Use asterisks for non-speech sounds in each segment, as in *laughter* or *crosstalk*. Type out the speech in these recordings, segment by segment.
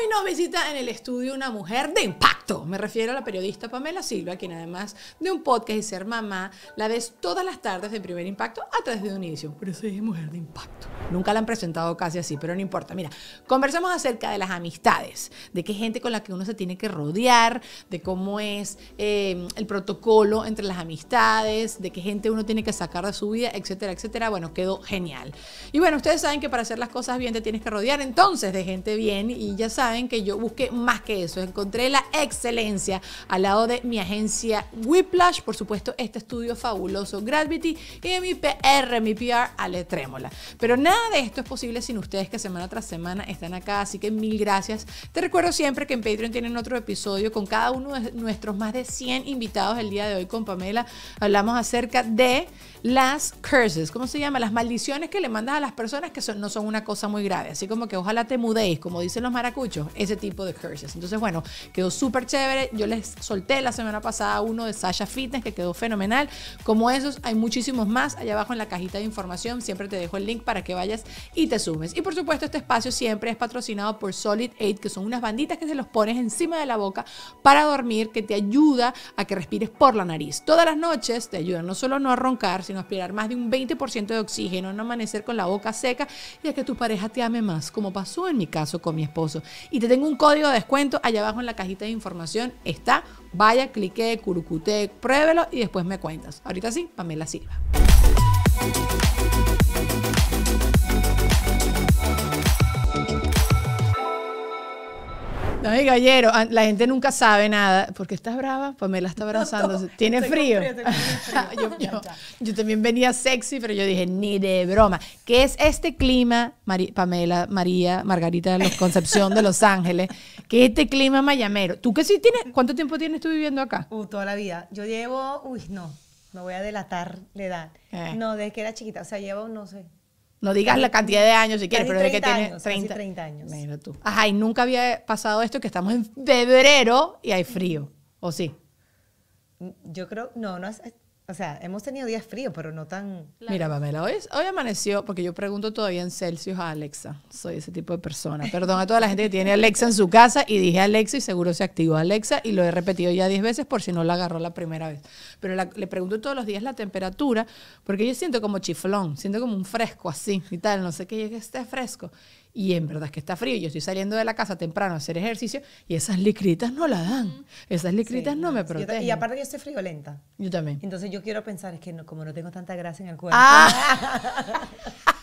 Hoy nos visita en el estudio una mujer de impacto me refiero a la periodista Pamela Silva, quien además de un podcast y ser mamá, la ves todas las tardes de Primer Impacto a través de Univision. Pero soy mujer de impacto. Nunca la han presentado casi así, pero no importa. Mira, conversamos acerca de las amistades, de qué gente con la que uno se tiene que rodear, de cómo es eh, el protocolo entre las amistades, de qué gente uno tiene que sacar de su vida, etcétera, etcétera. Bueno, quedó genial. Y bueno, ustedes saben que para hacer las cosas bien te tienes que rodear entonces de gente bien y ya saben que yo busqué más que eso. Encontré la ex excelencia al lado de mi agencia Whiplash, por supuesto este estudio fabuloso Gravity y de mi PR, mi PR Ale Trémola. Pero nada de esto es posible sin ustedes que semana tras semana están acá, así que mil gracias. Te recuerdo siempre que en Patreon tienen otro episodio con cada uno de nuestros más de 100 invitados el día de hoy con Pamela. Hablamos acerca de las curses, ¿cómo se llama? Las maldiciones que le mandas a las personas que no son una cosa muy grave, así como que ojalá te mudéis, como dicen los maracuchos, ese tipo de curses. Entonces, bueno, quedó súper chévere. Yo les solté la semana pasada uno de Sasha Fitness que quedó fenomenal. Como esos, hay muchísimos más. Allá abajo en la cajita de información siempre te dejo el link para que vayas y te sumes. Y por supuesto, este espacio siempre es patrocinado por Solid Aid, que son unas banditas que se los pones encima de la boca para dormir, que te ayuda a que respires por la nariz. Todas las noches te ayudan no solo no a roncar, sino a aspirar más de un 20% de oxígeno, a no amanecer con la boca seca y a que tu pareja te ame más, como pasó en mi caso con mi esposo. Y te tengo un código de descuento allá abajo en la cajita de información está. Vaya, clique, curucute, pruébelo y después me cuentas. Ahorita sí, Pamela Silva. Ay, gallero, ah, la gente nunca sabe nada. ¿Por qué estás brava? Pamela pues está abrazando. ¿Tiene frío? *laughs* yo, también venía sexy, pero yo dije, ni de broma. ¿Qué es este clima, Pamela, María, Margarita de los Concepción de Los Ángeles? ¿Qué es este clima mayamero? ¿Tú qué sí tienes? ¿Cuánto tiempo tienes tú viviendo acá? Uh, toda la vida. Yo llevo, uy, no, me voy a delatar la edad. Eh. No, desde que era chiquita, o sea, llevo, no sé, no digas la cantidad de años si quieres, pero es que tiene 30. 30 años. Mira tú. Ajá, y nunca había pasado esto que estamos en febrero y hay frío, ¿o sí? Yo creo, no, no, o sea, hemos tenido días fríos, pero no tan... Mira, Pamela, hoy, hoy amaneció, porque yo pregunto todavía en Celsius a Alexa. Soy ese tipo de persona. Perdón a toda la gente que tiene Alexa en su casa y dije Alexa y seguro se activó Alexa y lo he repetido ya 10 veces por si no la agarró la primera vez. Pero le pregunto todos los días la temperatura porque yo siento como chiflón, siento como un fresco así y tal, no sé qué, que esté fresco y en verdad es que está frío. Yo estoy saliendo de la casa temprano a hacer ejercicio y esas licritas no la dan. Mm. Esas licritas no me protegen. Y aparte yo estoy lenta. Yo también. Entonces yo quiero pensar, es que no, como no tengo tanta grasa en el cuerpo. Ah. *laughs*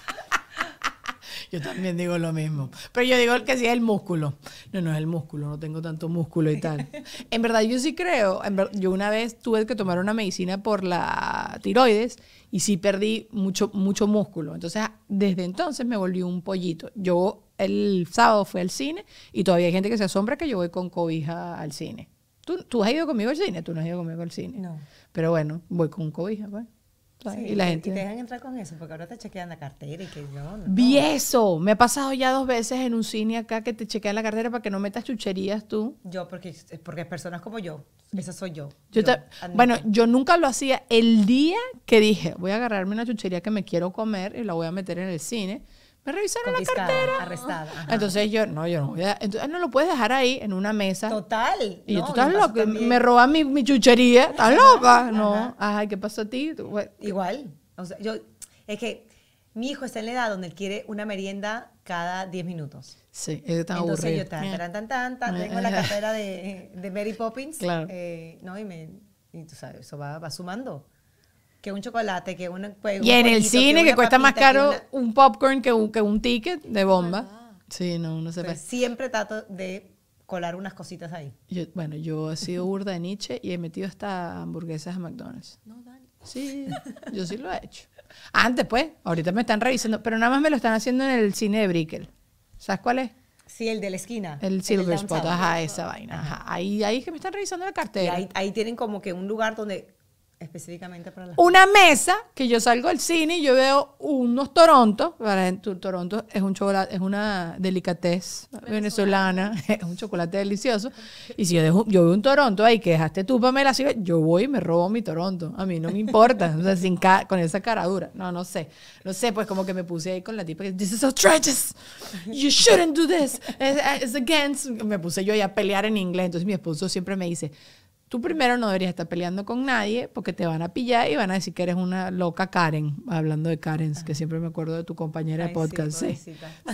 Yo también digo lo mismo. Pero yo digo que sí es el músculo. No, no es el músculo, no tengo tanto músculo y tal. *laughs* En verdad, yo sí creo. yo una vez tuve que tomar una medicina por la tiroides y sí perdí mucho, mucho músculo. Entonces, desde entonces me volví un pollito. Yo el sábado fui al cine y todavía hay gente que se asombra que yo voy con cobija al cine. ¿Tú, tú has ido conmigo al cine? Tú no has ido conmigo al cine. No. Pero bueno, voy con cobija, pues y la gente. Y te dejan entrar con eso, porque ahora te chequean la cartera y que yo Vi eso. Me ha pasado ya dos veces en un cine acá que te chequean la cartera para que no metas chucherías tú. Yo, porque, porque personas como yo. Esa soy yo. Ah, bueno, yo nunca lo hacía. El día que dije, voy a agarrarme una chuchería que me quiero comer y la voy a meter en el cine me revisaron la cartera. Arrestada. Entonces yo, no, yo no voy a. Entonces ah, no lo puedes dejar ahí en una mesa. Total. Y tú estás loca. Me robas mi, mi, chuchería. Estás loca. No. Ajá, ¿qué pasó a ti? Igual. O sea, yo. Es que mi hijo está en la edad donde él quiere una merienda cada 10 minutos. Sí, es tan Entonces yo, tan, tan, tan, tan, tengo la eh. cartera de, *laughs* de Mary Poppins. Claro. Eh, no, y, me, y tú sabes, eso va, va sumando que un chocolate, que pues, un... y en el cine, que, cuesta más caro un popcorn que un, un ticket de bomba. Ah. sí, no, no se pues Siempre trato de colar unas cositas ahí. bueno, yo he sido *laughs* burda de Nietzsche y he metido hasta hamburguesas a McDonald's. No, Dani. Sí, *laughs* yo sí lo he hecho. Antes, pues, ahorita me están revisando, pero nada más me lo están haciendo en el cine de Brickell. ¿Sabes cuál es? Sí, el de la esquina. El Silver Spot, ajá, esa vaina. Ajá. Ahí, ahí que me están revisando la cartera. ahí tienen como que un lugar donde Específicamente para Una mesa que yo salgo al cine y yo veo unos Toronto. Para Toronto es un chocolate, es una delicatez venezolana. *laughs* es un chocolate delicioso. Y si yo, dejo, yo veo un Toronto ahí que dejaste tú, la sigue yo voy y me robo mi Toronto. A mí no me importa, sin con esa cara dura. No, no sé. No sé, pues como que me puse ahí con la tipa que this is outrageous. You shouldn't do this. it's against. Me puse yo ahí a pelear en inglés. Entonces mi esposo siempre me dice, tú primero no deberías estar peleando con nadie porque te van a pillar y van a decir que eres una loca Karen, hablando de Karen, que siempre me acuerdo de tu compañera de podcast. Sí,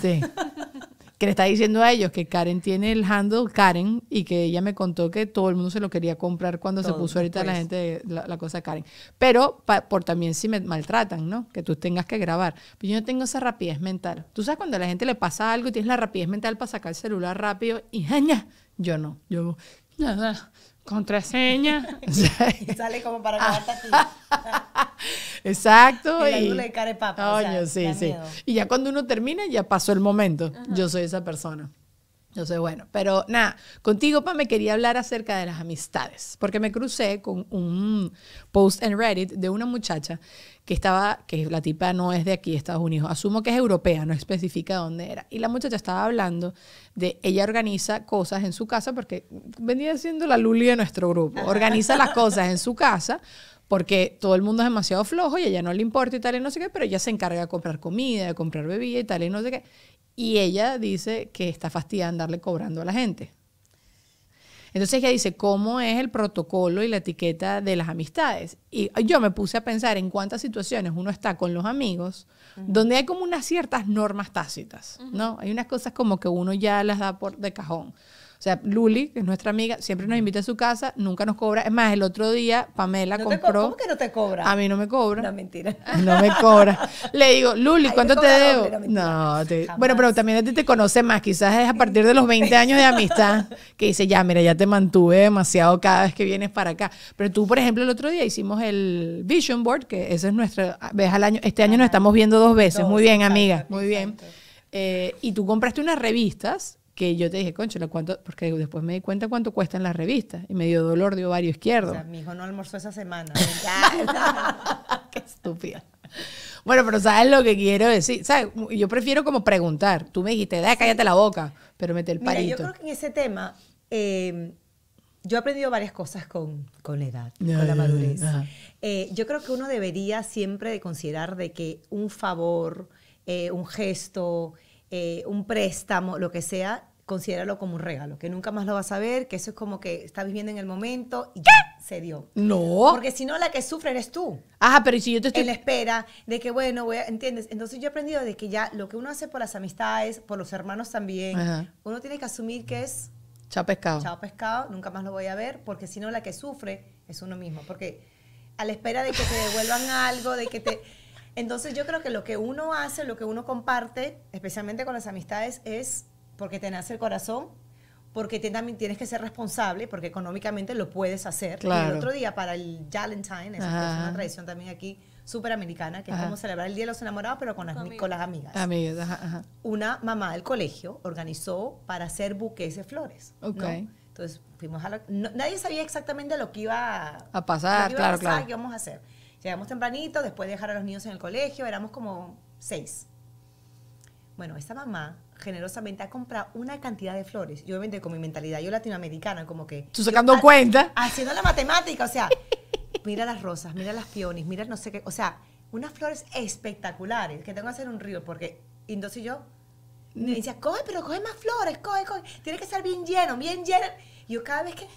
sí. *laughs* que le está diciendo a ellos que Karen tiene el handle Karen y que ella me contó que todo el mundo se lo quería comprar cuando se puso ahorita la pues. gente la, cosa Karen. Pero por también si me maltratan, ¿no? Que tú tengas que grabar. Pero pues yo no tengo esa rapidez mental. Tú sabes cuando a la gente le pasa algo y tienes la rapidez mental para sacar el celular rápido y jaña. *laughs* Yo no. Yo nada. *laughs* no Contraseña. *laughs* y sale como para ah. la *laughs* Exacto. Y, y... sí, sí. Y ya cuando uno termina, ya pasó el momento. Yo soy esa persona. Entonces, bueno, pero nada, contigo, Pa, me quería hablar acerca de las amistades, porque me crucé con un post en Reddit de una muchacha que estaba, que la tipa no es de aquí, Estados Unidos, asumo que es europea, no especifica dónde era. Y la muchacha estaba hablando de, ella organiza cosas en su casa, porque venía siendo la Luli de nuestro grupo, organiza las *laughs* cosas en su casa porque todo el mundo es demasiado flojo y a ella no le importa y tal y no sé qué, pero ella se encarga de comprar comida, de comprar bebida y tal y no sé qué. Y ella dice que está fastidiada andarle cobrando a la gente. Entonces ella dice, ¿cómo es el protocolo y la etiqueta de las amistades? Y yo me puse a pensar en cuántas situaciones uno está con los amigos, donde hay como unas ciertas normas tácitas, ¿no? Hay unas cosas como que uno ya las da por de cajón. O sea, Luli, que es nuestra amiga, siempre nos invita a su casa, nunca nos cobra. Es más, el otro día Pamela compró. ¿Cómo que no te cobra? A mí no me cobra. No, mentira. *laughs* No me cobra. Le digo, Luli, ¿cuánto te debo? no, te... bueno, pero también a ti te conoce más. Quizás es a partir de los 20 años de amistad que dice, ya, mira, ya te mantuve demasiado cada vez que vienes para acá. Pero tú, por ejemplo, el otro día hicimos el Vision Board, que ese es nuestro... vez al año. Este año nos estamos viendo dos veces. muy bien, amiga. Muy bien. Eh, y tú compraste unas revistas que yo te dije, concho, ¿cuánto? porque después me di cuenta cuánto cuestan las revistas y me dio dolor de ovario izquierdo. O sea, mi hijo no almorzó esa semana. *laughs* Qué estúpida. Bueno, pero sabes lo que quiero decir. ¿Sabes? Yo prefiero como preguntar. Tú me dijiste, da, cállate la boca, pero mete el Mira, Yo creo que en ese tema em, yo he aprendido varias cosas con, la edad, con la madurez. Eh, yo creo que uno debería siempre considerar de que un favor, eh, un gesto, eh, un préstamo, lo que sea, considéralo como un regalo, que nunca más lo vas a ver, que eso es como que estás viviendo en el momento y ya, se dio. No. Porque si no, la que sufre eres tú. Ajá, pero si yo te estoy... En la espera de que, bueno, ¿entiendes? Entonces yo he aprendido de que ya lo que uno hace por las amistades, por los hermanos también, uno tiene que asumir que es... Chao pescado. Chao pescado, nunca más lo voy a ver, porque si no, la que sufre es uno mismo. Porque a la espera de que te devuelvan *laughs* algo, de que te... Entonces yo creo que lo que uno hace, lo que uno comparte, especialmente con las amistades, es porque te nace el corazón, porque también tienes que ser responsable, porque económicamente lo puedes hacer. Y el otro día, para el Valentine, es una tradición también aquí súper americana, que es como celebrar el Día de los Enamorados, pero con las, con las amigas. Amigas, ajá, Una mamá del colegio organizó para hacer buques de flores. Okay. Entonces fuimos a la, Nadie sabía exactamente lo que iba a pasar, claro, a pasar, claro. qué íbamos a hacer. Llegamos tempranito, después de dejar a los niños en el colegio, éramos como seis. Bueno, esta mamá generosamente ha comprado una cantidad de flores. Yo obviamente con mi mentalidad, yo latinoamericana, como que... Tú sacando cuenta. *laughs* haciendo la matemática, o sea, mira las rosas, mira las piones, mira no sé qué, o sea, unas flores espectaculares que tengo que hacer un río porque Indos y yo me decía, coge, pero coge más flores, coge, coge, tiene que estar bien lleno, bien lleno. yo cada vez que...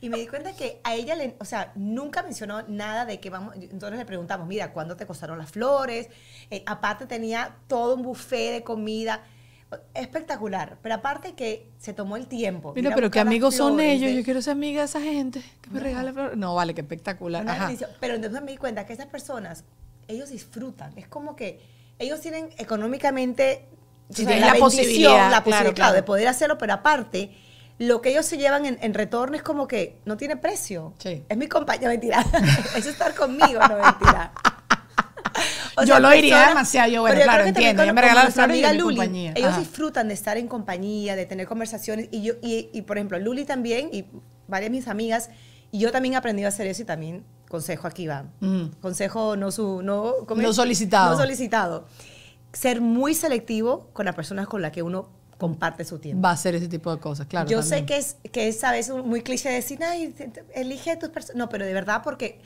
Y me di cuenta que a ella, le, o sea, nunca mencionó nada de que vamos. Entonces le preguntamos, mira, ¿cuándo te costaron las flores? Eh, aparte tenía todo un buffet de comida espectacular, pero aparte que se tomó el tiempo. Mira, pero qué amigos son ellos, yo quiero ser amiga de esa gente que me no. regala No, vale, qué espectacular. Pero entonces me di cuenta que esas personas, ellos disfrutan, es como que ellos tienen económicamente la, posición la de poder hacerlo, pero aparte lo que ellos se llevan en, retorno es como que no tiene precio. Es mi compañero, mentira. *laughs* es estar conmigo, no mentira yo lo iría demasiado, yo, bueno, claro, entiendo. Yo me regalo las flores compañía. Ellos disfrutan de estar en compañía, de tener conversaciones. Y yo, y, por ejemplo, Luli también, y varias de mis amigas, y yo también he aprendido a hacer eso y también consejo aquí va. Mm. Consejo no, su, no, no solicitado. No solicitado. Ser muy selectivo con las personas con las que uno comparte su tiempo. Va a ser ese tipo de cosas, claro. Yo sé que es, que es a veces muy cliché decir, ay, elige tus personas. No, pero de verdad, porque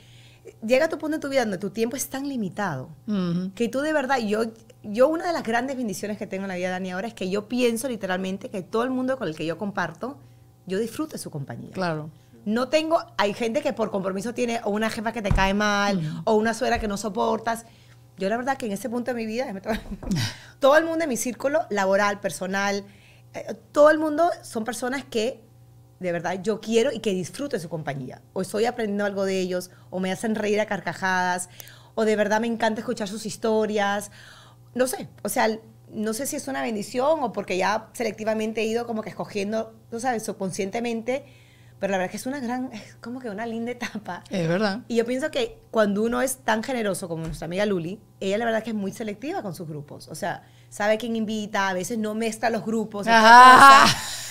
llega a tu punto en tu vida donde tu tiempo es tan limitado que tú de verdad, yo, yo una de las grandes bendiciones que tengo en la vida, Dani, ahora es que yo pienso literalmente que todo el mundo con el que yo comparto, yo disfruto su compañía. Claro. No tengo, hay gente que por compromiso tiene o una jefa que te cae mal o una suegra que no soportas. Yo la verdad que en ese punto de mi vida, *laughs* todo el mundo en mi círculo laboral, personal, eh, todo el mundo son personas que de verdad yo quiero y que disfrute su compañía. O estoy aprendiendo algo de ellos, o me hacen reír a carcajadas, o de verdad me encanta escuchar sus historias. No sé, o sea, no sé si es una bendición o porque ya selectivamente he ido como que escogiendo, no sabes, subconscientemente, pero la verdad que es una gran, como que una linda etapa. Es verdad. Y yo pienso que cuando uno es tan generoso como nuestra amiga Luli, ella la verdad que es muy selectiva con sus grupos, o sea, sabe quién invita, a veces no mezcla los grupos, Ajá.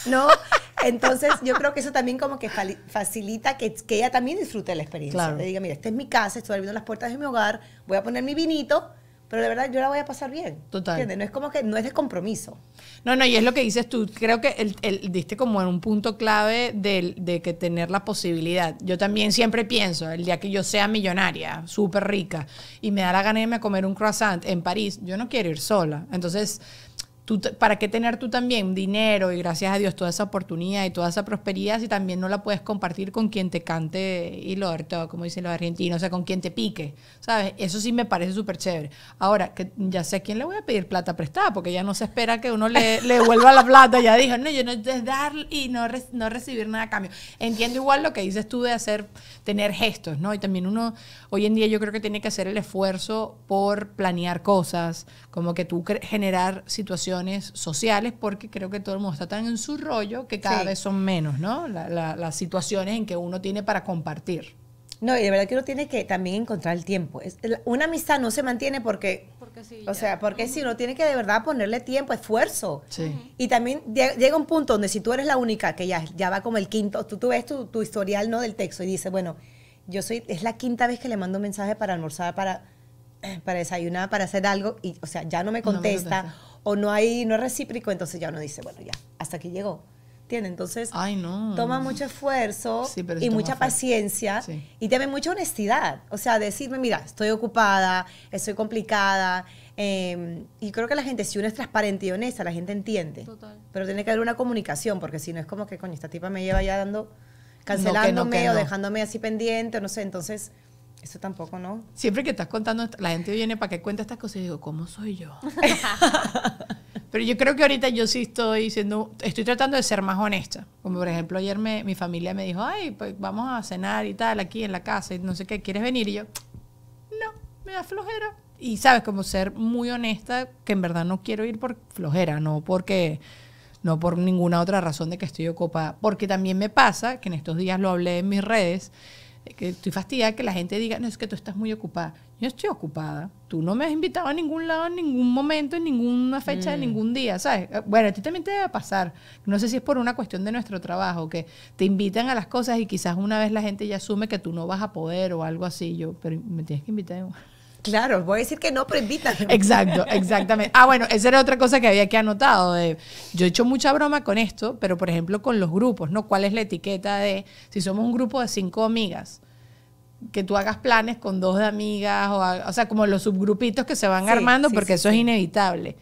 ¿no? *laughs* Entonces, yo creo que eso también como que facilita que, que ella también disfrute la experiencia. Claro. Le diga, mira, esta es mi casa, estoy abriendo las puertas de mi hogar, voy a poner mi vinito, pero de verdad yo la voy a pasar bien. Total. No es como que no es de compromiso. No, no, y es lo que dices tú. Creo que el, el, diste como en un punto clave de, que tener la posibilidad. Yo también siempre pienso, el día que yo sea millonaria, súper rica, y me da la gana a comer un croissant en París, yo no quiero ir sola. Entonces ¿Para qué tener tú también dinero y gracias a Dios toda esa oportunidad y toda esa prosperidad si también no la puedes compartir con quien te cante y lo todo, como dicen los argentinos, o sea, con quien te pique? ¿Sabes? Eso sí me parece súper chévere. Ahora, que ya sé a quién le voy a pedir plata prestada, porque ya no se espera que uno le, le devuelva la plata. Ya dijo, no, yo no es dar y no, no recibir nada a cambio. Entiendo igual lo que dices tú de hacer tener gestos, ¿no? Y también uno, hoy en día yo creo que tiene que hacer el esfuerzo por planear cosas, como que tú generar situaciones sociales, porque creo que todo el mundo está tan en su rollo que cada vez son menos, ¿no? las situaciones en que uno tiene para compartir. No, y de verdad que uno tiene que también encontrar el tiempo. Es, una amistad no se mantiene porque... sí, o sea, porque si uno tiene que de verdad ponerle tiempo, esfuerzo. Sí. Y también llega un punto donde si tú eres la única, que ya, ya va como el quinto, tú, tú ves tu, historial ¿no? del texto y dices, bueno, yo soy, es la quinta vez que le mando un mensaje para almorzar, para, *clears throat* para desayunar, para hacer algo, y o sea, ya no me contesta, o no hay, no es recíproco, entonces ya uno dice, bueno, ya, hasta aquí llegó. ¿Entiendes? Entonces, no. toma mucho esfuerzo y mucha paciencia y también mucha honestidad. O sea, decirme, mira, estoy ocupada, estoy complicada. Em, y creo que la gente, si uno es transparente y honesta, la gente entiende. Total. Pero tiene que haber una comunicación, porque si no es como que, coño, esta tipa me lleva ya dando, cancelándome no, o dejándome así pendiente, o no sé. Entonces, eso tampoco, ¿no? Siempre que estás contando, la gente viene para que cuente estas cosas y digo, ¿cómo soy yo? *laughs* *laughs* Pero yo creo que ahorita yo sí estoy diciendo, estoy tratando de ser más honesta. Como por ejemplo ayer me, mi familia me dijo, ay, pues vamos a cenar y tal, aquí en la casa, y no sé qué, ¿quieres venir? Y yo, no, me da flojera. Y sabes, como ser muy honesta, que en verdad no quiero ir por flojera, no porque no por ninguna otra razón de que estoy ocupada, porque también me pasa, que en estos días lo hablé en mis redes, estoy fastidiada que la gente diga, no, es que tú estás muy ocupada. Yo estoy ocupada. Tú no me has invitado a ningún lado, en ningún momento, en ninguna fecha, en mm. ningún día, ¿sabes? Eh, bueno, a ti también te debe pasar. No sé si es por una cuestión de nuestro trabajo, que te invitan a las cosas y quizás una vez la gente ya asume que tú no vas a poder o algo así. Yo, pero me tienes que invitar. Claro, voy a decir que no, pero invítate *laughs* Exacto, exactamente. Ah, bueno, esa era otra cosa que había que anotado. yo he hecho mucha broma con esto, pero por ejemplo con los grupos, ¿no? ¿Cuál es la etiqueta de si somos un grupo de cinco amigas? que tú hagas planes con dos de amigas, o, o sea, como los subgrupitos que se van armando, porque eso es inevitable.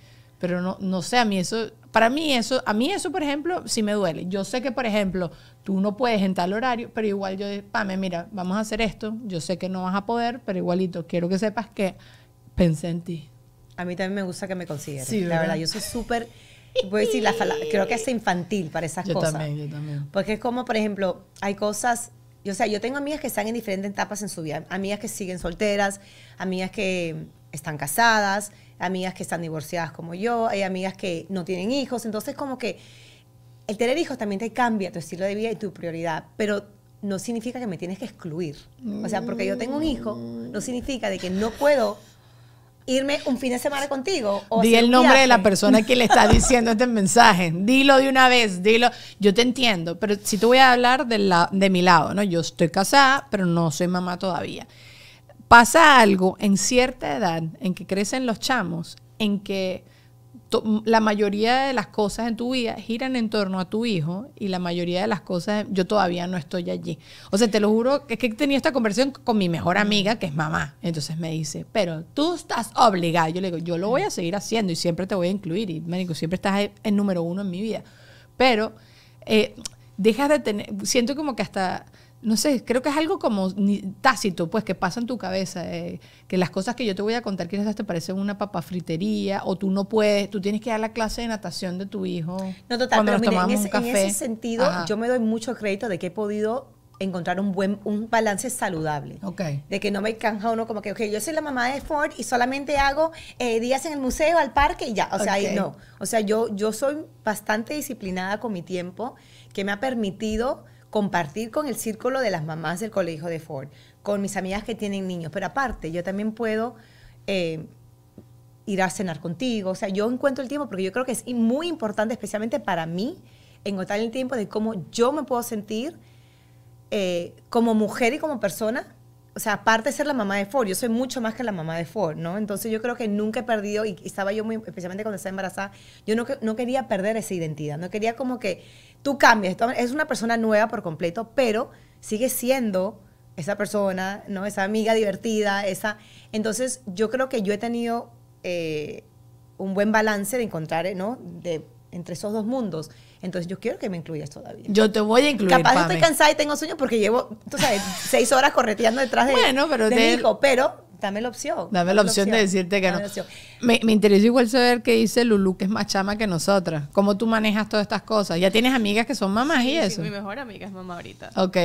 Pero no, no sé, a mí eso, para mí eso, a mí eso, por ejemplo, sí me duele. Yo sé que, por ejemplo, tú no puedes en tal horario, pero igual yo Pame, mira, vamos a hacer esto, yo sé que no vas a poder, pero igualito, quiero que sepas que pensé en ti. A mí también me gusta que me consideren. Sí, la verdad, yo soy súper, voy a decir, la creo que es infantil para esas cosas. Yo también, yo también. Porque es como, por ejemplo, hay cosas yo, o sea, yo tengo amigas que están en diferentes etapas en su vida. Amigas que siguen solteras, amigas que están casadas, amigas que están divorciadas como yo, hay amigas que no tienen hijos, entonces como que el tener hijos también te cambia tu estilo de vida y tu prioridad, pero no significa que me tienes que excluir. O sea, porque yo tengo un hijo, no significa de que no puedo irme un fin de semana contigo. O Di el nombre de la persona que le está *laughs* diciendo este mensaje. Dilo de una vez, dilo. Yo te entiendo, pero si te voy a hablar de, la, de mi lado, ¿no? Yo estoy casada, pero no soy mamá todavía pasa algo en cierta edad en que crecen los chamos, en que la mayoría de las cosas en tu vida giran en torno a tu hijo y la mayoría de las cosas yo todavía no estoy allí. O sea, te lo juro, es que tenía esta conversación con mi mejor amiga, que es mamá. Entonces me dice, pero tú estás obligada. Yo le digo, yo lo voy a seguir haciendo y siempre te voy a incluir. Y me digo, siempre estás el número uno en mi vida. Pero eh, dejas de tener, siento como que hasta no sé, creo que es algo como tácito, pues, que pasa en tu cabeza, eh, que las cosas que yo te voy a contar quizás te parecen una papafritería o tú no puedes, tú tienes que dar la clase de natación de tu hijo. No, total, pero nos en, ese, café. en, ese, sentido yo me doy mucho crédito de que he podido encontrar un buen un balance saludable. Okay. De que no me canja uno como que, ok, yo soy la mamá de Ford y solamente hago eh, días en el museo, al parque y ya. O sea, no. O sea, yo, yo soy bastante disciplinada con mi tiempo, que me ha permitido compartir con el círculo de las mamás del colegio de Ford, con mis amigas que tienen niños, pero aparte yo también puedo eh, ir a cenar contigo, o sea, yo encuentro el tiempo porque yo creo que es muy importante, especialmente para mí, encontrar el tiempo de cómo yo me puedo sentir eh, como mujer y como persona o sea, aparte de ser la mamá de Ford, yo soy mucho más que la mamá de Ford, ¿no? Entonces yo creo que nunca he perdido, y estaba yo muy, especialmente cuando estaba embarazada, yo no, quería perder esa identidad, no quería como que tú cambias, es una persona nueva por completo, pero sigue siendo esa persona, ¿no? Esa amiga divertida, esa... Entonces yo creo que yo he tenido eh, un buen balance de encontrar, ¿no? De, entre esos dos mundos. Entonces yo quiero que me incluyas todavía. Yo te voy a incluir. Capaz estoy cansada y tengo sueño porque llevo, tú sabes, *laughs* seis horas correteando detrás de, bueno, pero mi pero dame la opción. Dame, la, opción de decirte que no. Me, me interesa igual saber qué dice Lulu, que es más chama que nosotras. ¿Cómo tú manejas todas estas cosas? ¿Ya tienes amigas que son mamás y eso? mi mejor amiga es mamá ahorita. Ok.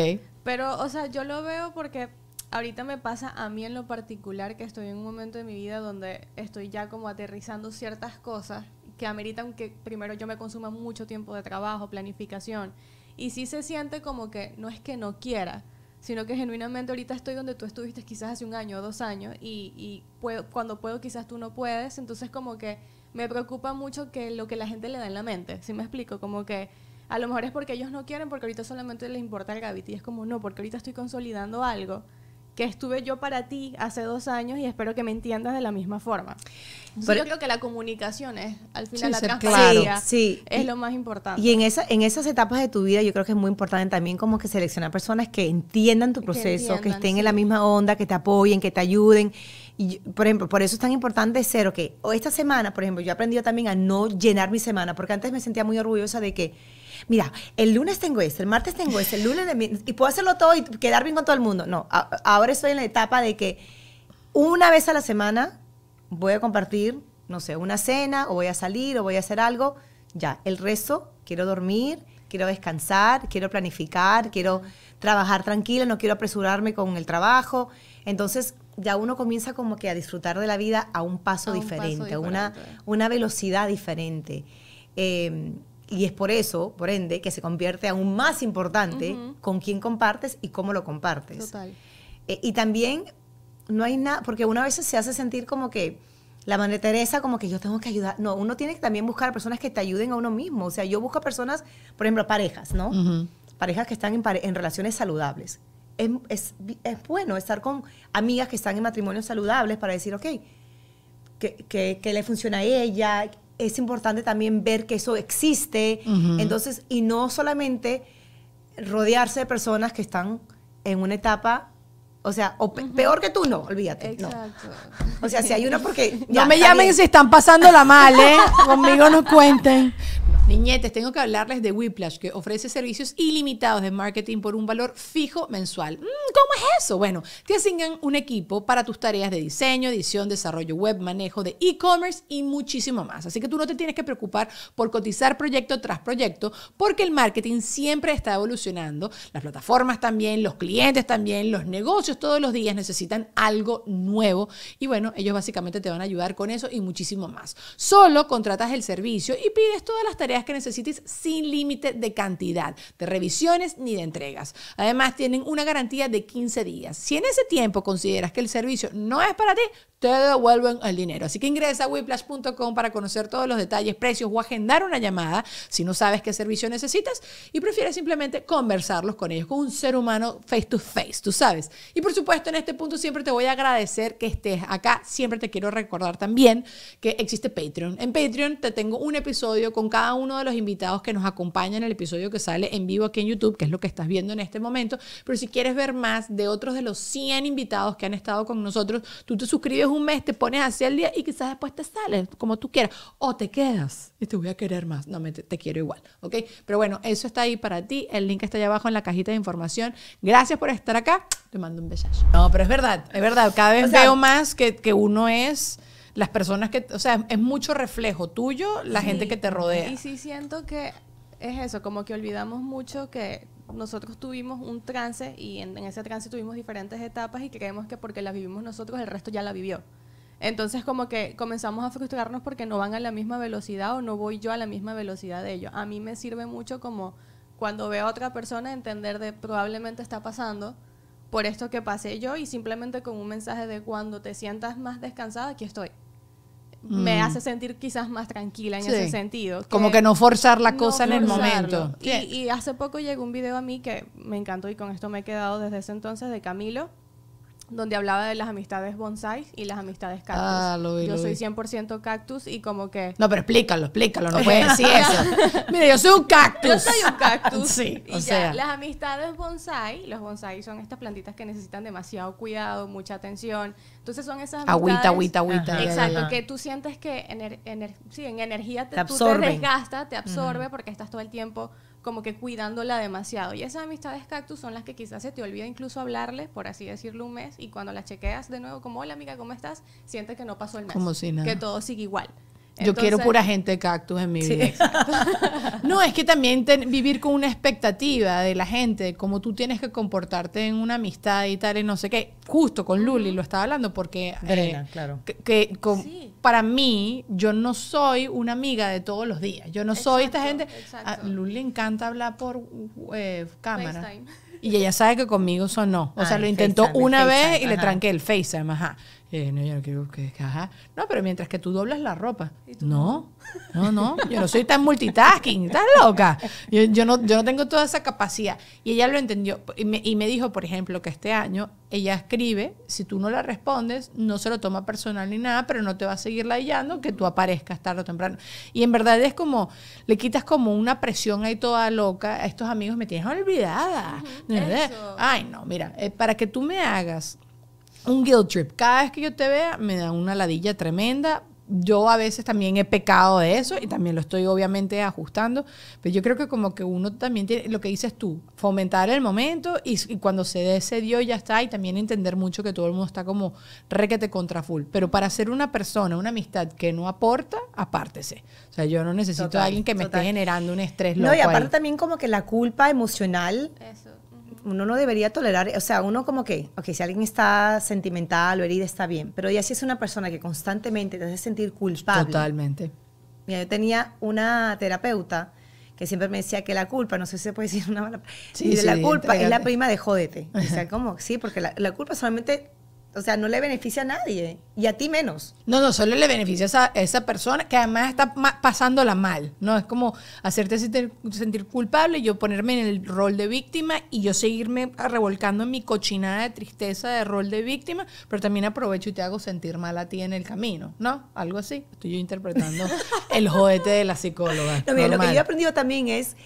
Pero, o sea, yo lo veo porque ahorita me pasa a mí en lo particular que estoy en un momento de mi vida donde estoy ya como aterrizando ciertas cosas que ameritan que primero yo me consuma mucho tiempo de trabajo, planificación. Y sí se siente como que no es que no quiera, sino que genuinamente ahorita estoy donde tú estuviste quizás hace un año o dos años y, cuando puedo quizás tú no puedes, entonces como que me preocupa mucho que lo que la gente le da en la mente, si me explico? Como que a lo mejor es porque ellos no quieren, porque ahorita solamente les importa el Gavit y es como, no, porque ahorita estoy consolidando algo que estuve yo para ti hace dos años y espero que me entiendas de la misma forma. yo creo que la comunicación es, al final, la transparencia es lo más importante. Y en, esa, en esas etapas de tu vida yo creo que es muy importante también como que seleccionar personas que entiendan tu proceso, que, estén en la misma onda, que te apoyen, que te ayuden. Y, por ejemplo, por eso es tan importante ser, que, o esta semana, por ejemplo, yo he aprendido también a no llenar mi semana, porque antes me sentía muy orgullosa de que mira, el lunes tengo ese, el martes tengo ese, el lunes de mi... y puedo hacerlo todo y quedar bien con todo el mundo. No, ahora estoy en la etapa de que una vez a la semana voy a compartir, no sé, una cena o voy a salir o voy a hacer algo. Ya, el resto quiero dormir, quiero descansar, quiero planificar, quiero trabajar tranquila, no quiero apresurarme con el trabajo. Entonces, ya uno comienza como que a disfrutar de la vida a un paso, diferente, a Una, una velocidad diferente. Eh, y es por eso, por ende, que se convierte aún más importante con quién compartes y cómo lo compartes. Total. Eh, y también no hay nada, porque una vez se hace sentir como que la madre Teresa, como que yo tengo que ayudar. No, uno tiene que también buscar personas que te ayuden a uno mismo. O sea, yo busco personas, por ejemplo, parejas, ¿no? Parejas que están en, relaciones saludables. Em, es, bueno estar con amigas que están en matrimonios saludables para decir, ok, ¿qué que le funciona a ella, es importante también ver que eso existe. Entonces, y no solamente rodearse de personas que están en una etapa o sea, o peor que tú, no, olvídate. O sea, si hay una porque. *laughs* Ya, no me llamen si están pasándola mal, ¿eh? *laughs* Conmigo no cuenten. Niñetes, tengo que hablarles de Whiplash, que ofrece servicios ilimitados de marketing por un valor fijo mensual. Mm, ¿Cómo es eso? Bueno, te asignan un equipo para tus tareas de diseño, edición, desarrollo web, manejo de e-commerce y muchísimo más. Así que tú no te tienes que preocupar por cotizar proyecto tras proyecto, porque el marketing siempre está evolucionando. Las plataformas también, los clientes también, los negocios todos los días necesitan algo nuevo. Y bueno, ellos básicamente te van a ayudar con eso y muchísimo más. Solo contratas el servicio y pides todas las tareas que necesites sin límite de cantidad, de revisiones ni de entregas. Además, tienen una garantía de 15 días. Si en ese tiempo consideras que el servicio no es para ti, te devuelven el dinero. Así que ingresa a whiplash.com para conocer todos los detalles, precios o agendar una llamada si no sabes qué servicio necesitas y prefieres simplemente conversarlos con ellos, con un ser humano face to face, tú sabes. Y por supuesto, en este punto siempre te voy a agradecer que estés acá. Siempre te quiero recordar también que existe Patreon. En Patreon te tengo un episodio con cada uno de los invitados que nos acompañan en el episodio que sale en vivo aquí en YouTube, que es lo que estás viendo en este momento. Pero si quieres ver más de otros de los 100 invitados que han estado con nosotros, tú te suscribes un mes te pones así el día y quizás después te sales como tú quieras. O te quedas y te voy a querer más. No, me, te, quiero igual. ¿Ok? Pero bueno, eso está ahí para ti. El link está allá abajo en la cajita de información. Gracias por estar acá. Te mando un besazo. No, pero es verdad, es verdad. Cada vez veo más que, uno es las personas que, o sea, es mucho reflejo tuyo la gente que te rodea. Y sí siento que es eso, como que olvidamos mucho que nosotros tuvimos un trance y en, ese trance tuvimos diferentes etapas y creemos que porque las vivimos nosotros, el resto ya la vivió. Entonces como que comenzamos a frustrarnos porque no van a la misma velocidad o no voy yo a la misma velocidad de ellos. A mí me sirve mucho como cuando veo a otra persona entender de probablemente está pasando por esto que pasé yo y simplemente con un mensaje de cuando te sientas más descansada, aquí estoy me mm. hace sentir quizás más tranquila en ese sentido. Como que no forzar la cosa en el momento. Y, y hace poco llegó un video a mí que me encantó y con esto me he quedado desde ese entonces de Camilo, donde hablaba de las amistades bonsai y las amistades cactus. Ah, yo soy 100% cactus y como que... No, pero explícalo, explícalo, no puedes decir *laughs* eso. Mira, yo soy un cactus. Yo soy un cactus. *laughs* sí, o sea. las amistades bonsai, los bonsai son estas plantitas que necesitan demasiado cuidado, mucha atención. Entonces son esas Agüita, agüita, agüita. exacto, que tú sientes que en energía te, te tú te desgasta, te absorbe porque estás todo el tiempo como que cuidándola demasiado. Y esas amistades cactus son las que quizás se te olvida incluso hablarle por así decirlo, un mes, y cuando las chequeas de nuevo, como hola amiga, ¿cómo estás? Sientes que no pasó el mes. Que todo sigue igual yo quiero pura gente de cactus en mi vida. *laughs* no, es que también vivir con una expectativa de la gente, como tú tienes que comportarte en una amistad y tal, y no sé qué. Justo con Luli lo estaba hablando, porque. Eh, que, para mí, yo no soy una amiga de todos los días. Yo no soy esta gente. A Luli le encanta hablar por eh, cámara. Y ella sabe que conmigo no. O sea, lo intentó una vez y le tranqué el face ajá. Eh, no, yo no que, No, pero mientras que tú doblas la ropa. No, no, no, yo no soy tan multitasking, tan loca. Yo, yo, no, yo no tengo toda esa capacidad. Y ella lo entendió y me, dijo, por ejemplo, que este año ella escribe, si tú no la respondes, no se lo toma personal ni nada, pero no te va a seguir laillando que tú aparezcas tarde o temprano. Y en verdad es como, le quitas como una presión ahí toda loca. A estos amigos me tienes olvidada. Ay, no, mira, eh, para que tú me hagas un guilt trip. Cada vez que yo te vea, me da una ladilla tremenda. Yo a veces también he pecado de eso y también lo estoy obviamente ajustando, pero yo creo que como que uno también tiene, lo que dices tú, fomentar el momento y, cuando se dé, dio, ya está, y también entender mucho que todo el mundo está como requete contra full. Pero para ser una persona, una amistad que no aporta, apártese. O sea, yo no necesito a alguien que me esté generando un estrés. Loco no, y aparte también como que la culpa emocional. Eso uno no debería tolerar, o sea, uno como que, ok, si alguien está sentimental o herida está bien, pero ya si es una persona que constantemente te hace sentir culpable. Totalmente. Mira, yo tenía una terapeuta que siempre me decía que la culpa, no sé si se puede decir una mala de la culpa es la prima de jódete. O sea, *laughs* como, sí, porque la culpa solamente o sea, no le beneficia a nadie y a ti menos. No, no, solo le beneficia a esa, persona que además está pasándola mal. No es como hacerte sentir, culpable, yo ponerme en el rol de víctima y yo seguirme revolcando en mi cochinada de tristeza de rol de víctima, pero también aprovecho y te hago sentir mal a ti en el camino, ¿no? Algo así. Estoy yo interpretando *laughs* el jodete de la psicóloga. lo que yo he aprendido también es,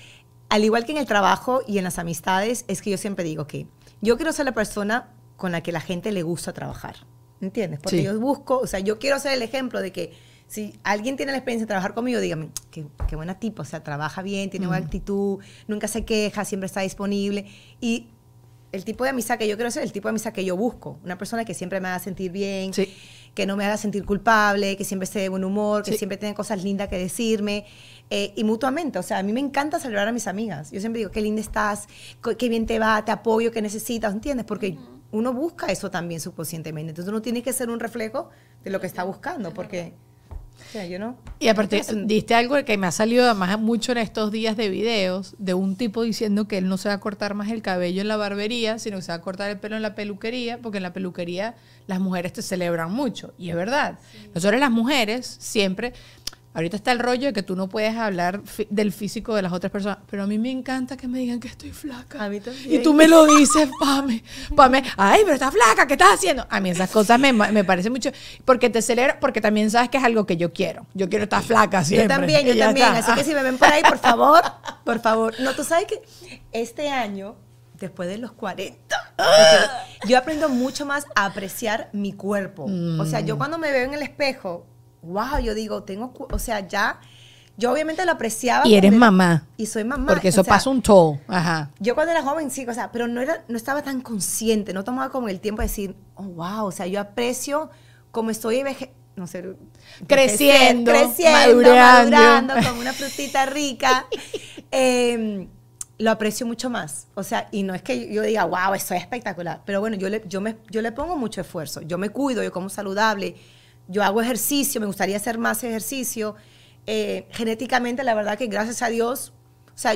al igual que en el trabajo y en las amistades, es que yo siempre digo que yo quiero ser la persona con la que la gente le gusta trabajar. ¿Entiendes? Porque yo busco, o sea, yo quiero ser el ejemplo de que si alguien tiene la experiencia de trabajar conmigo, dígame, qué, buena tipo, o sea, trabaja bien, tiene buena mm. actitud, nunca se queja, siempre está disponible. Y el tipo de amistad que yo quiero ser, el tipo de amistad que yo busco. Una persona que siempre me haga sentir bien, que no me haga sentir culpable, que siempre esté de buen humor, que siempre tenga cosas lindas que decirme. Eh, y mutuamente, o sea, a mí me encanta celebrar a mis amigas. Yo siempre digo, qué linda estás, qué bien te va, te apoyo, qué necesitas, ¿entiendes? Porque uno busca eso también subconscientemente. Entonces no tiene que ser un reflejo de lo que está buscando, porque... O sea, yo no. Y aparte, diste algo que me ha salido además mucho en estos días de videos de un tipo diciendo que él no se va a cortar más el cabello en la barbería, sino que se va a cortar el pelo en la peluquería, porque en la peluquería las mujeres te celebran mucho. Y es verdad. Nosotros las mujeres siempre Ahorita está el rollo de que tú no puedes hablar del físico de las otras personas, pero a mí me encanta que me digan que estoy flaca. A mí también. Y tú me lo dices, Pame, Pame, ay, pero estás flaca, ¿qué estás haciendo? A mí esas cosas me, me parecen mucho, porque te celebro, porque también sabes que es algo que yo quiero. Yo quiero estar flaca siempre. Yo también, yo también. Así que si me ven por ahí, por favor, por favor. No, tú sabes que este año, después de los 40, yo aprendo mucho más a apreciar mi cuerpo. O sea, yo mm. cuando me veo en el espejo, wow, yo digo, tengo, o sea, ya, yo obviamente lo apreciaba. Y eres mamá. Y soy mamá. Porque eso pasa un todo. Ajá. Yo cuando era joven, sí, o sea, pero no, era, no estaba tan consciente, no tomaba como el tiempo de decir, wow, oh, o sea, yo aprecio como estoy no sé, creciendo, madurando. madurando como una frutita rica. *laughs* Em, lo aprecio mucho más. O sea, y no es que yo diga, wow, eso es espectacular. Pero bueno, yo yo, me, yo le pongo mucho esfuerzo. Yo me cuido, yo como saludable yo hago ejercicio, me gustaría hacer más ejercicio. Eh, genéticamente, la verdad que gracias a Dios, o sea,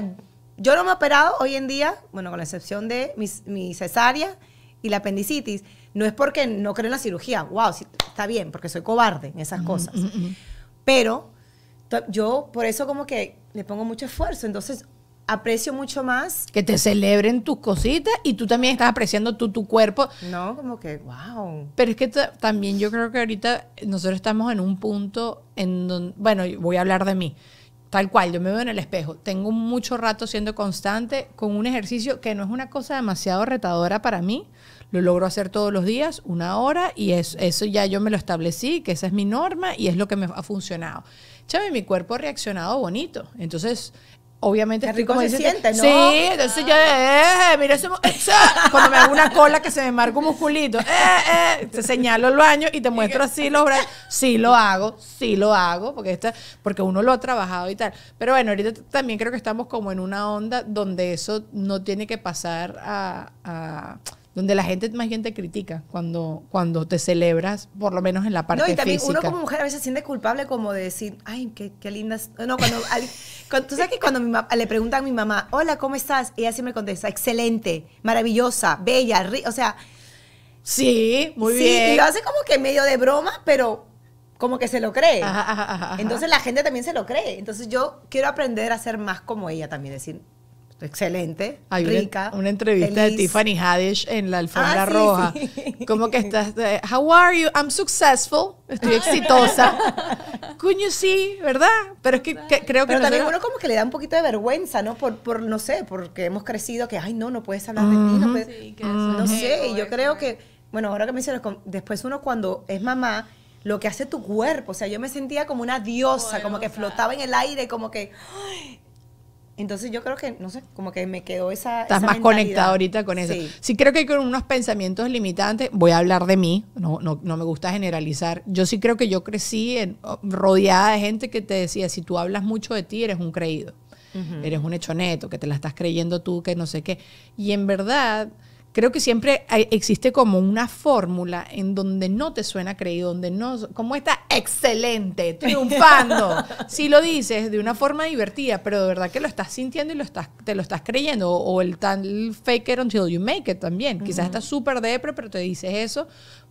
yo no me he operado hoy en día, bueno, con la excepción de mi, cesárea y la apendicitis, no es porque no creo en la cirugía, wow, está bien, porque soy cobarde en esas cosas. Pero yo por eso como que le pongo mucho esfuerzo, entonces aprecio mucho más. Que te celebren tus cositas y tú también estás apreciando tú, tu cuerpo. No, como que, wow. Pero es que también yo creo que ahorita nosotros estamos en un punto en donde, bueno, voy a hablar de mí. Tal cual, yo me veo en el espejo. Tengo mucho rato siendo constante con un ejercicio que no es una cosa demasiado retadora para mí. Lo logro hacer todos los días, una hora, y eso, eso ya yo me lo establecí, que esa es mi norma y es lo que me ha funcionado. Chame, mi cuerpo ha reaccionado bonito. Entonces, obviamente es rico como se siente, ¿no? Sí, entonces yo, eh, mira ese, eh, *laughs* cuando me hago una cola que se me marca un musculito, eh, eh, te señalo el baño y te muestro así los brazos, sí lo hago, sí lo hago, porque porque uno lo ha trabajado y tal. Pero bueno, ahorita también creo que estamos como en una onda donde eso no tiene que pasar a donde la gente más gente critica cuando, cuando te celebras, por lo menos en la parte física. No, y también uno como mujer a veces siente culpable como de decir, ay, qué, qué lindas. No, *laughs* cuando, tú sabes que cuando le preguntan a mi mamá, hola, ¿cómo estás? Ella siempre contesta, excelente, maravillosa, bella, o sea. Sí, muy bien. Y lo hace como que medio de broma, pero como que se lo cree. Entonces la gente también se lo cree. Entonces yo quiero aprender a ser más como ella también, decir, excelente, rica. Una, entrevista de Tiffany Haddish en la alfombra ah, roja. Como que estás, de, how are you? I'm successful, estoy ah. exitosa. *laughs* Coño, sí, ¿verdad? Pero es que, creo que... Pero también uno como que le da un poquito de vergüenza, ¿no? Por, por no sé, porque hemos crecido que, ay, no, no puedes hablar de ti no sé, y yo creo que, bueno, ahora que me mencionas, después uno cuando es mamá, lo que hace tu cuerpo. O sea, yo me sentía como una diosa, como que flotaba en el aire, como que, ¡ay! Entonces yo creo que, no sé, como que me quedó esa... Estás más conectada ahorita con eso. Sí. creo que con unos pensamientos limitantes, voy a hablar de mí, no, no, no me gusta generalizar, yo sí creo que yo crecí oh, rodeada de gente que te decía, si tú hablas mucho de ti, eres un creído, eres un hechoneto, que te la estás creyendo tú, que no sé qué. Y en verdad creo que siempre existe como una fórmula en donde no te suena creído, donde no, como está excelente, triunfando. *laughs* si lo dices de una forma divertida, pero de verdad que lo estás sintiendo y lo estás, te lo estás creyendo. O, el tal fake it until you make it también. Quizás estás súper depre, pero te dices eso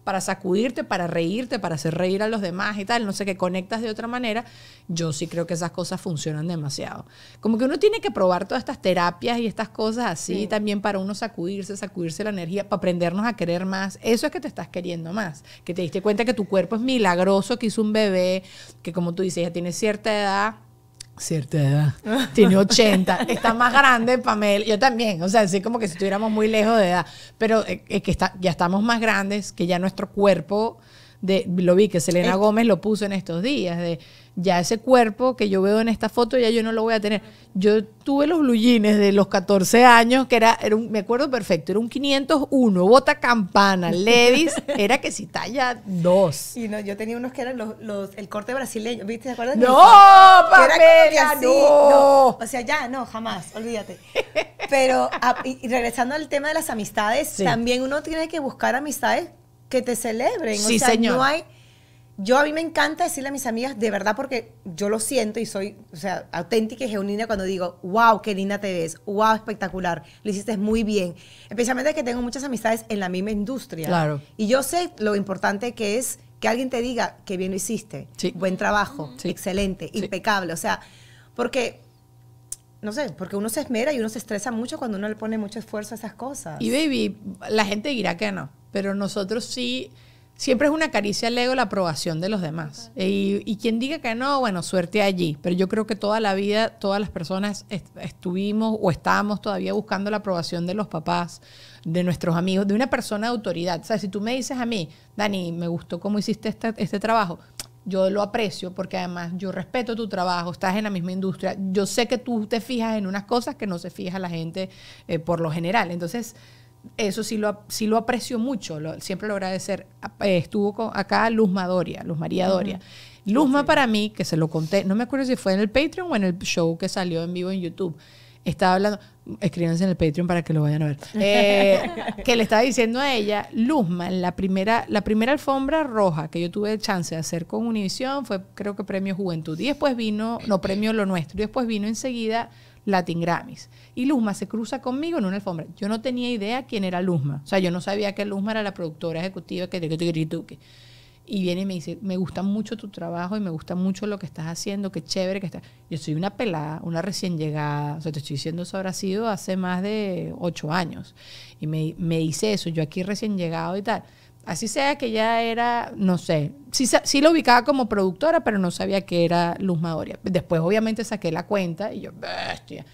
para sacudirte, para reírte, para hacer reír a los demás y tal, no sé, qué conectas de otra manera, yo sí creo que esas cosas funcionan demasiado. Como que uno tiene que probar todas estas terapias y estas cosas así también para uno sacudirse, sacudirse la energía, para aprendernos a querer más. Eso es que te estás queriendo más, que te diste cuenta que tu cuerpo es milagroso, que hizo un bebé, que como tú dices, ya tiene cierta edad cierta edad. Tiene 80. *laughs* Está más grande, Pamela. Yo también. O sea, así como que si estuviéramos muy lejos de edad. Pero eh, es que ya estamos más grandes, que ya nuestro cuerpo lo vi que Selena Gómez lo puso en estos días, de ya ese cuerpo que yo veo en esta foto ya yo no lo voy a tener. Yo tuve los blue jeans de los 14 años, que era, era un, me acuerdo perfecto, era un 501, bota campana, Levis, *laughs* era que si talla dos. Y no, yo tenía unos que eran los, los el corte brasileño, ¿viste? ¿Te acuerdas? ¡No, Pamela, no. O sea, ya, no, jamás, olvídate. *laughs* Pero ah, y regresando al tema de las amistades, también uno tiene que buscar amistades que te celebren. Sí, o sea, señor. no hay. Yo a mí me encanta decirle a mis amigas, de verdad, porque yo lo siento y soy, o sea, auténtica y genuina cuando digo, wow, qué linda te ves, wow, espectacular, lo hiciste muy bien. Especialmente que tengo muchas amistades en la misma industria. Claro. Y yo sé lo importante que es que alguien te diga, que bien lo hiciste, buen trabajo, mm. excelente, impecable. O sea, porque no sé, porque uno se esmera y uno se estresa mucho cuando uno le pone mucho esfuerzo a esas cosas. Y baby, la gente dirá que no pero nosotros sí, siempre es una caricia al ego la aprobación de los demás. y, quien diga que no, bueno, suerte allí. Pero yo creo que toda la vida, todas las personas estuvimos o estábamos todavía buscando la aprobación de los papás, de nuestros amigos, de una persona de autoridad. O sea, si tú me dices a mí, Dani, me gustó cómo hiciste este, trabajo, yo lo aprecio porque además yo respeto tu trabajo, estás en la misma industria, yo sé que tú te fijas en unas cosas que no se fija la gente eh, por lo general. Entonces, eso sí lo, aprecio mucho, siempre lo agradecer. Eh, estuvo acá Luzma Doria, Luz María Doria. Luzma para mí, que se lo conté, no me acuerdo si fue en el Patreon o en el show que salió en vivo en YouTube, estaba hablando, escríbanse en el Patreon para que lo vayan a ver, *laughs* eh, que le estaba diciendo a ella, Luzma, la primera, alfombra roja que yo tuve chance de hacer con Univisión fue creo que Premio Juventud, y después vino, no, Premio Lo Nuestro, y después vino enseguida Latin Grammys y Luzma se cruza conmigo en una alfombra. Yo no tenía idea quién era Luzma. O sea, yo no sabía que Luzma era la productora ejecutiva que... Y viene y me dice, me gusta mucho tu trabajo y me gusta mucho lo que estás haciendo, qué chévere que estás. Yo soy una pelada, una recién llegada, o sea, te estoy diciendo, eso habrá sido hace más de ocho años. Y me, me dice eso, yo aquí recién llegado y tal. Así sea que ya era, no sé, sí, sí lo ubicaba como productora, pero no sabía que era Luzma Doria. Después obviamente saqué la cuenta y yo, bestia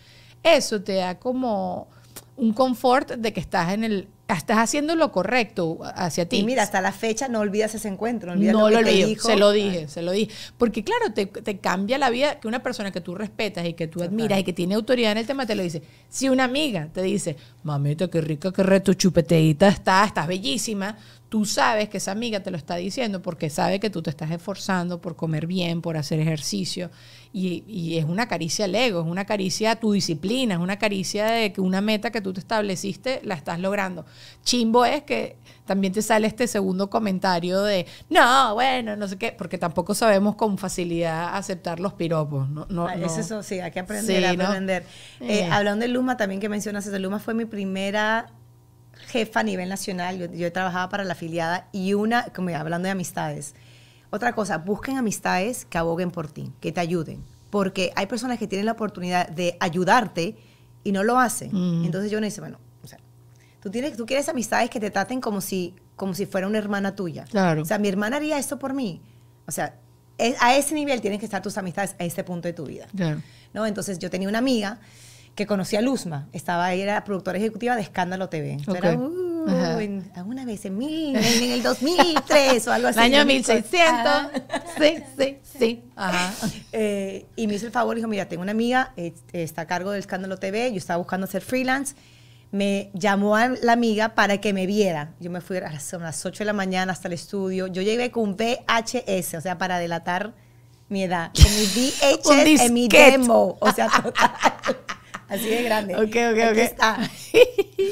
eso te da como un confort de que estás en el estás haciendo lo correcto hacia ti. Y mira, hasta la fecha no olvidas ese encuentro, no lo, Se lo dije, se lo dije. Porque claro, te, cambia la vida que una persona que tú respetas y que tú admiras y que tiene autoridad en el tema te lo dice. Si una amiga te dice, mamita, qué rica, qué reto, chupeteita está, estás bellísima, tú sabes que esa amiga te lo está diciendo porque sabe que tú te estás esforzando por comer bien, por hacer ejercicio. Y, y, es una caricia al ego, es una caricia a tu disciplina, es una caricia de que una meta que tú te estableciste la estás logrando chimbo es que también te sale este segundo comentario de, no, bueno, no sé qué, porque tampoco sabemos con facilidad aceptar los piropos. No, no, ah, es Eso sí, hay que aprender, eh, eh. Hablando de Luma, también que mencionas, Luma fue mi primera jefa a nivel nacional, yo, yo trabajaba para la afiliada y una, como hablando de amistades, otra cosa, busquen amistades que aboguen por ti, que te ayuden, porque hay personas que tienen la oportunidad de ayudarte y no lo hacen. Mm. Entonces yo no dice, bueno, Tú, tienes, tú quieres amistades que te traten como si, como si fuera una hermana tuya. Claro. O sea, mi hermana haría esto por mí. O sea, e, a ese nivel tienen que estar tus amistades a ese punto de tu vida. ¿No? Entonces, yo tenía una amiga que conocía a Luzma. Estaba, era productora ejecutiva de Escándalo TV. Uh, vez en, mil, en, el 2003 o algo así. El *laughs* año 1600. *laughs* Sí, sí, sí. Ajá. Eh, y me hizo el favor, dijo, mira, tengo una amiga, eh, está a cargo de Escándalo TV, yo estaba buscando hacer freelance me llamó a la amiga para que me viera. Yo me fui a las, 8 de la mañana hasta el estudio. Yo llegué con VHS, o sea, para delatar mi edad. Con mi VHS *laughs* en mi demo. O sea, *laughs* Así de grande. Ok, ok, Aquí Está. *laughs*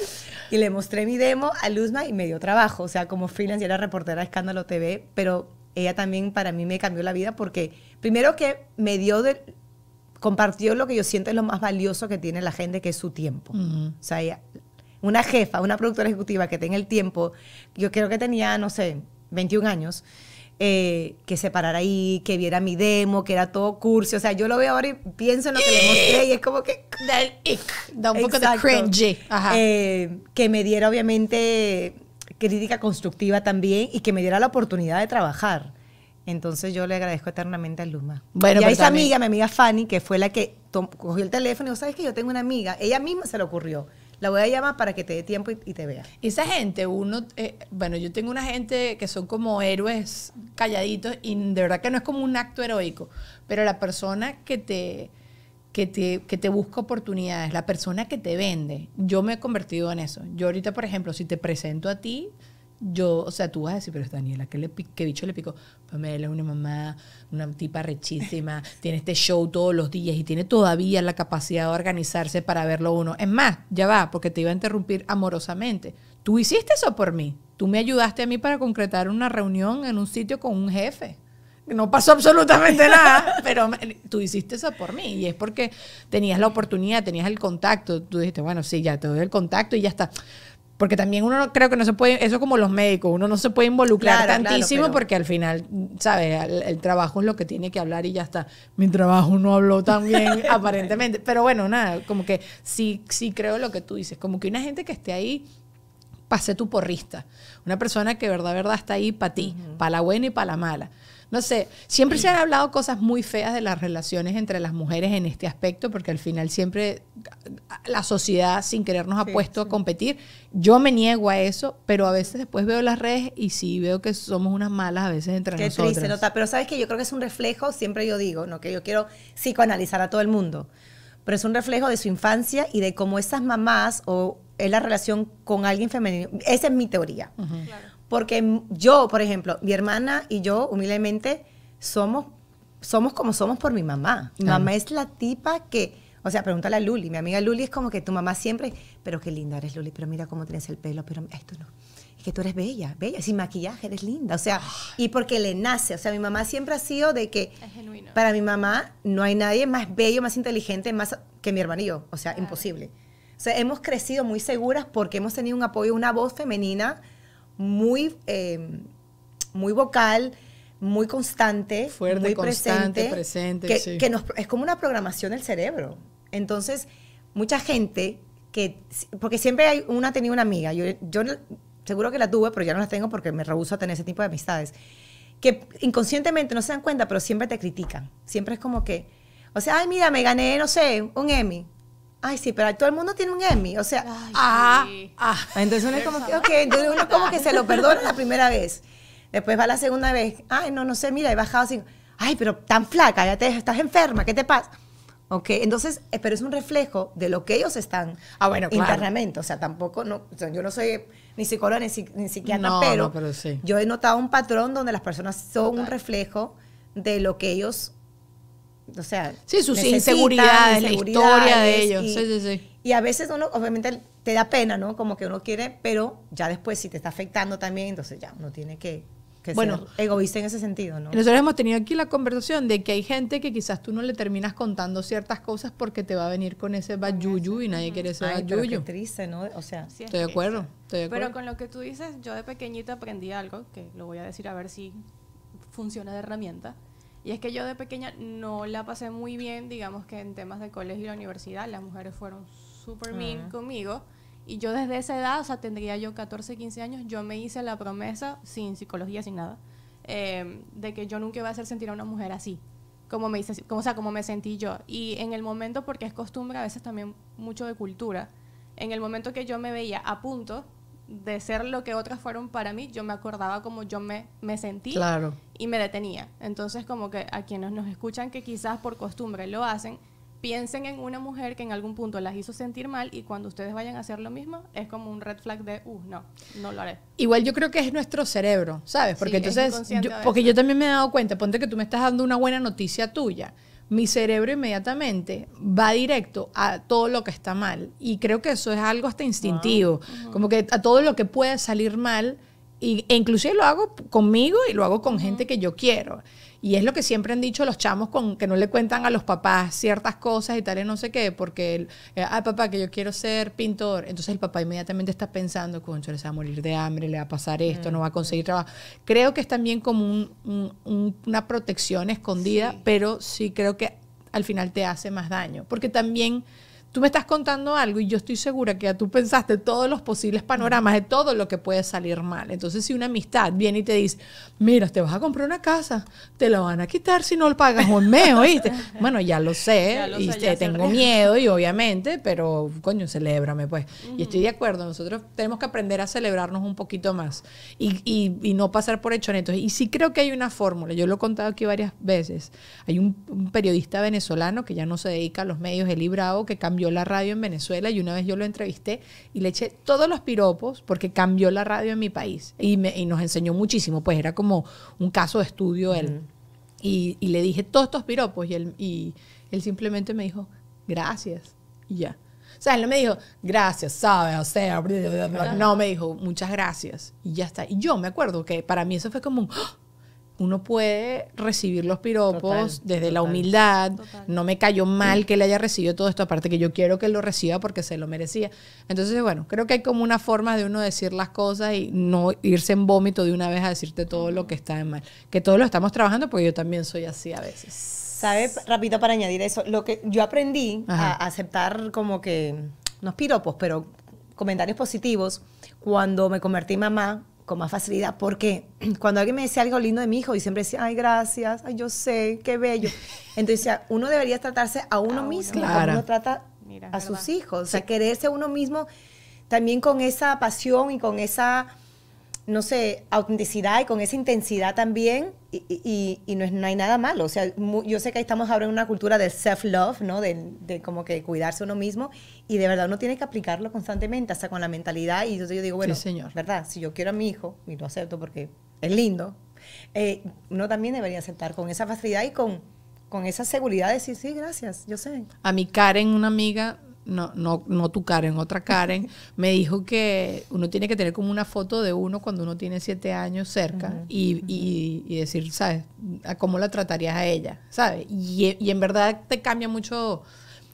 Y le mostré mi demo a Luzma y me dio trabajo. O sea, como freelance, era reportera de Escándalo TV, pero ella también para mí me cambió la vida porque, primero que me dio de compartió lo que yo siento es lo más valioso que tiene la gente, que es su tiempo. O sea, una jefa, una productora ejecutiva que tenga el tiempo, yo creo que tenía, no sé, 21 años, eh, que se parara ahí, que viera mi demo, que era todo curso. O sea, yo lo veo ahora y pienso en lo que le mostré y es como que... Da, un poco de cringe. Eh, que me diera, obviamente, crítica constructiva también y que me diera la oportunidad de trabajar. Entonces yo le agradezco eternamente a Luma. Bueno, y esa amiga, mi amiga Fanny, que fue la que cogió el teléfono y dijo, ¿sabes que yo tengo una amiga? Ella misma se le ocurrió. La voy a llamar para que te dé tiempo y, te vea. Esa gente, uno, eh, bueno, yo tengo una gente que son como héroes calladitos y de verdad que no es como un acto heroico, pero la persona que te, que que te busca oportunidades, la persona que te vende, yo me he convertido en eso. Yo ahorita, por ejemplo, si te presento a ti, yo, o sea, tú vas a decir, pero es Daniela, ¿qué, le, qué bicho le picó? Pamela pues es una mamá, una tipa rechísima, *laughs* tiene este show todos los días y tiene todavía la capacidad de organizarse para verlo uno. Es más, ya va, porque te iba a interrumpir amorosamente. Tú hiciste eso por mí. Tú me ayudaste a mí para concretar una reunión en un sitio con un jefe. No pasó absolutamente *laughs* nada, pero tú hiciste eso por mí y es porque tenías la oportunidad, tenías el contacto. Tú dijiste, bueno, sí, ya te doy el contacto y ya está porque también uno no, creo que no se puede, eso como los médicos, uno no se puede involucrar tantísimo porque al final, ¿sabes? El, trabajo es lo que tiene que hablar y ya está. Mi trabajo no habló tan bien, *laughs* aparentemente. Pero bueno, nada, como que sí, sí creo lo que tú dices. Como que una gente que esté ahí pase tu porrista. Una persona que verdad, verdad está ahí para ti, para la buena y para la mala no sé, siempre se han hablado cosas muy feas de las relaciones entre las mujeres en este aspecto, porque al final siempre la sociedad sin querernos ha puesto a competir. Yo me niego a eso, pero a veces después veo las redes y sí veo que somos unas malas a veces entre Qué Triste, nota. Pero sabes que yo creo que es un reflejo, siempre yo digo, no que yo quiero psicoanalizar a todo el mundo, pero es un reflejo de su infancia y de cómo esas mamás o es la relación con alguien femenino. Esa es mi teoría. Porque yo, por ejemplo, mi hermana y yo, humildemente, somos, somos como somos por mi mamá. mamá es la tipa que, o sea, pregúntale a Luli. Mi amiga Luli es como que tu mamá siempre, pero qué linda eres, Luli, pero mira cómo tienes el pelo, pero esto no. Es que tú eres bella, bella, sin maquillaje, eres linda. O sea, y porque le nace. O sea, mi mamá siempre ha sido de que. Para mi mamá no hay nadie más bello, más inteligente, más que mi hermanillo, O sea, imposible. O sea, hemos crecido muy seguras porque hemos tenido un apoyo, una voz femenina muy, em, muy vocal, muy constante, muy presente, que, es como una programación del cerebro. Entonces, mucha gente que, porque siempre hay una, tenía una amiga, yo, yo seguro que la tuve, pero ya no la tengo porque me rehuso a tener ese tipo de amistades, que inconscientemente no se dan cuenta, pero siempre te critican. Siempre es como que, o sea, ay, mira, me gané, no sé, un Emmy ay, sí, pero todo el mundo tiene un Emmy. O sea, ay, ah, ah. Entonces uno es como que, entonces como que se lo perdona la primera vez. Después va la segunda vez, ay, no, no sé, mira, he bajado así. Ay, pero tan flaca, ya te, estás enferma, ¿qué te pasa? Ok, entonces, eh, pero es un reflejo de lo que ellos están ah, bueno, claro. internamente. O sea, tampoco, no, yo no soy ni psicóloga ni, ni psiquiatra, pero, yo he notado un patrón donde las personas son un reflejo de lo que ellos o sea, sí, sus inseguridades, la historia de ellos. Y, sí, sí, sí. y a veces uno, obviamente, te da pena, ¿no? Como que uno quiere, pero ya después si te está afectando también, entonces ya uno tiene que, bueno, ser egoísta en ese sentido, ¿no? Nosotros hemos tenido aquí la conversación de que hay gente que quizás tú no le terminas contando ciertas cosas porque te va a venir con ese bayuyu y nadie quiere ese Ay, triste, ¿no? O sea, estoy, de acuerdo, estoy de acuerdo. Pero con lo que tú dices, yo de pequeñita aprendí algo, que lo voy a decir a ver si funciona de herramienta y es que yo de pequeña no la pasé muy bien, digamos que en temas de colegio y la universidad, las mujeres fueron súper mean ah. conmigo. Y yo desde esa edad, o sea, tendría yo 14, 15 años, yo me hice la promesa, sin psicología, sin nada, em, de que yo nunca iba a hacer sentir a una mujer así, como me hice, como, sea, como me sentí yo. Y en el momento, porque es costumbre a veces también mucho de cultura, en el momento que yo me veía a punto de ser lo que otras fueron para mí, yo me acordaba como yo me, me sentí claro. y me detenía. Entonces, como que a quienes nos escuchan que quizás por costumbre lo hacen, piensen en una mujer que en algún punto las hizo sentir mal y cuando ustedes vayan a hacer lo mismo es como un red flag de, uh, no, no lo haré. Igual yo creo que es nuestro cerebro, ¿sabes? Porque entonces, porque yo también me he dado cuenta, ponte que tú me estás dando una buena noticia tuya mi cerebro inmediatamente va directo a todo lo que está mal. Y creo que eso es algo hasta instintivo, como que a todo lo que puede salir mal, e inclusive lo hago conmigo y lo hago con gente que yo quiero. Y es lo que siempre han dicho los chamos con que no le cuentan a los papás ciertas cosas y tal y no sé qué, porque, el, eh, ay papá, que yo quiero ser pintor. Entonces el papá inmediatamente está pensando, concho, se va a morir de hambre, le va a pasar esto, no va a conseguir trabajo. Creo que es también como una protección escondida, pero sí creo que al final te hace más daño, porque también Tú me estás contando algo y yo estoy segura que tú pensaste todos los posibles panoramas de todo lo que puede salir mal. Entonces, si una amistad viene y te dice, mira, te vas a comprar una casa, te la van a quitar si no lo pagas un mes, ¿oíste? bueno, ya lo sé, *laughs* y tengo miedo y obviamente, pero coño, celébrame pues. Y estoy de acuerdo, nosotros tenemos que aprender a celebrarnos un poquito más y, y, y no pasar por hecho. Entonces, Y sí creo que hay una fórmula, yo lo he contado aquí varias veces, hay un, periodista venezolano que ya no se dedica a los medios, Eli Bravo, que cambia la radio en Venezuela y una vez yo lo entrevisté y le eché todos los piropos porque cambió la radio en mi país y, nos enseñó muchísimo, pues era como un caso de estudio él. y, le dije todos estos piropos y él, y él simplemente me dijo, gracias, y ya. O sea, él no me dijo, gracias, sabe O sea, no, me dijo, muchas gracias. Y ya está. Y yo me acuerdo que para mí eso fue como, ¡Oh! uno puede recibir los piropos desde la humildad. No me cayó mal que le haya recibido todo esto, aparte que yo quiero que lo reciba porque se lo merecía. Entonces, bueno, creo que hay como una forma de uno decir las cosas y no irse en vómito de una vez a decirte todo lo que está en mal. Que todos lo estamos trabajando porque yo también soy así a veces. ¿Sabes? Rapidito para añadir eso. Lo que yo aprendí a aceptar como que, no piropos, pero comentarios positivos cuando me convertí mamá con más facilidad, porque *clears throat* cuando alguien me decía algo lindo de mi hijo, y siempre decía, ay, gracias, ay, yo sé, qué bello. *laughs* Entonces, uno debería tratarse a uno mismo, como uno trata a sus hijos, o sea, quererse a uno mismo también con esa pasión y con esa, no sé, autenticidad y con esa intensidad también, y, no, es, no hay nada malo, o sea, yo sé que estamos ahora en una cultura del self-love, ¿no? De, de como que cuidarse uno mismo, y de verdad uno tiene que aplicarlo constantemente, hasta con la mentalidad. Y yo, yo digo, bueno, ¿verdad? Si yo quiero a mi hijo, y lo acepto porque es lindo, eh, uno también debería aceptar con esa facilidad y con, con esa seguridad de decir, sí, gracias, yo sé. A mi Karen, una amiga, no, no, no tu Karen, otra *laughs* Karen, me dijo que uno tiene que tener como una foto de uno cuando uno tiene siete años cerca y, y, y, decir, ¿sabes? ¿Cómo la tratarías a ella? ¿Sabes? Y, y en verdad te cambia mucho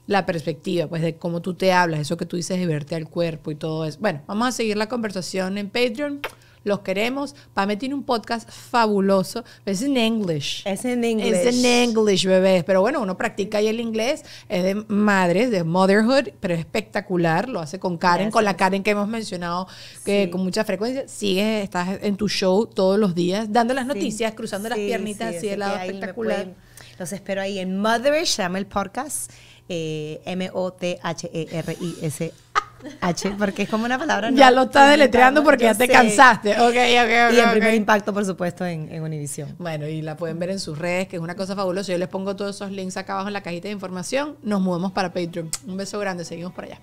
la perspectiva, pues de cómo tú te hablas, eso que tú dices de verte al cuerpo y todo eso. Bueno, vamos a seguir la conversación en Patreon. Los queremos. Pame tiene un podcast fabuloso. Es en English. Es en English. Es en English, bebés. Pero bueno, uno practica ahí el inglés. Es de madres, de motherhood, pero es espectacular. Lo hace con Karen, con la Karen que hemos mencionado que con mucha frecuencia. Sigue, estás en tu show todos los días, dando las noticias, cruzando las piernitas así de lado. Espectacular. Los espero ahí en Motherish, se llama el podcast. Eh, M-O-T-H-E-R-I-S. H, porque es como una palabra. Ya lo estás deletreando porque ya te cansaste. Ok, ok, Y el primer impacto, por supuesto, en, en Univision. Bueno, y la pueden ver en sus redes, que es una cosa fabulosa. Yo les pongo todos esos links acá abajo en la cajita de información. Nos movemos para Patreon. Un beso grande, seguimos por allá.